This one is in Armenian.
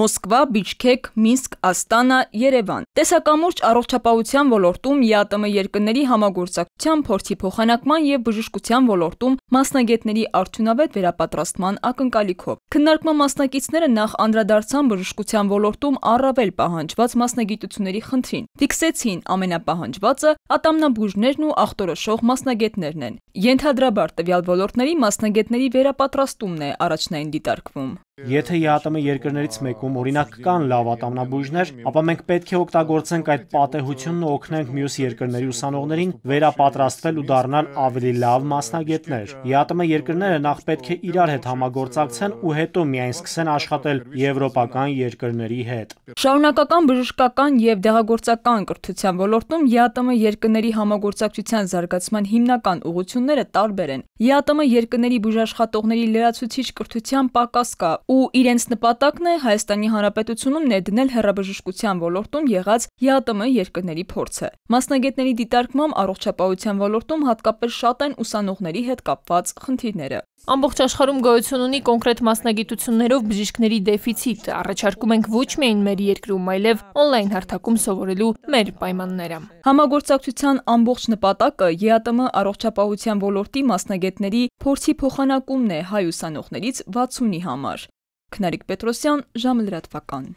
Մոսկվա, Բիշկեք, Մինսկ, Աստանա, Երևան Տեսակամուրջ առողջապահության ոլորտում ԵԱՏՄ երկրների համագործակցության փորձի փոխանակման եւ բժշկության ոլորտում մասնագետների արդյունավետ վերապատրաստման ակնկալիքով։ Քննարկման մասնակիցները նախ անդրադարձան բժշկության ոլորտում առավել պահանջված մասնագիտությունների խնդրին։ Ֆիքսեցին ամենապահանջվածը ատամնաբույժներն ու ախտորոշող մասնագետներն են։ Ենթադրաբար տվյալ ոլորտների մասնագետների վերապատրաստումն է առաջնային դիտարկվում։ Եթե ԵԱՏՄ երկրներից մեկում օրինակ կան լավ ատամնաբույժներ, ապա մենք պետք է օգտագործենք օգտագործենք այդ պատեհությունն ու օգնենք մյուս երկրների ուսանողներին վերապատրաստվել ու դառնալ ավելի լավ մասնագետներ։ ԵԱՏՄ երկրները նախ պետք է իրար հետ համագործակցեն ու հետո միայն սկսեն աշխատել եվրոպական երկրների հետ։ Շարունակական բժշկական եւ դեղագործական կրթության ոլորտում ԵԱՏՄ երկրների համագործակցության զարգացման հիմնական ուղությունները տարբեր են։ ԵԱՏՄ երկրների բուժաշխատողների լրացուցիչ կրթության պակաս կա ու իրենց նպատակն է Հայաստանի Հանրապետությունում ներդնել հերաբժշկության ոլորտում եղած եղած ԵԱՏՄ երկրների փորձը։ Մասնագետների դիտարկմամբ առողջապահության ոլորտում հատկապես շատ են ուսանողների հետ կապված խնդիրները։ Ամբողջ աշխարհում գոյություն ունի կոնկրետ մասնագիտություններով բժիշկների դեֆիցիտ։ Առաջարկում ենք ոչ միայն մեր երկրում, այլև on-line հարթակում սովորելու մեր պայմանները։ Համագործակցության ամբողջ նպատակը ԵԱՏՄ առողջապահության ոլորտի մասնագետների փորձի փոխանակումն է հայ ուսանողներից 60-ի համար։ Քնարիկ Պետրոսյան, ժամը լրատվական։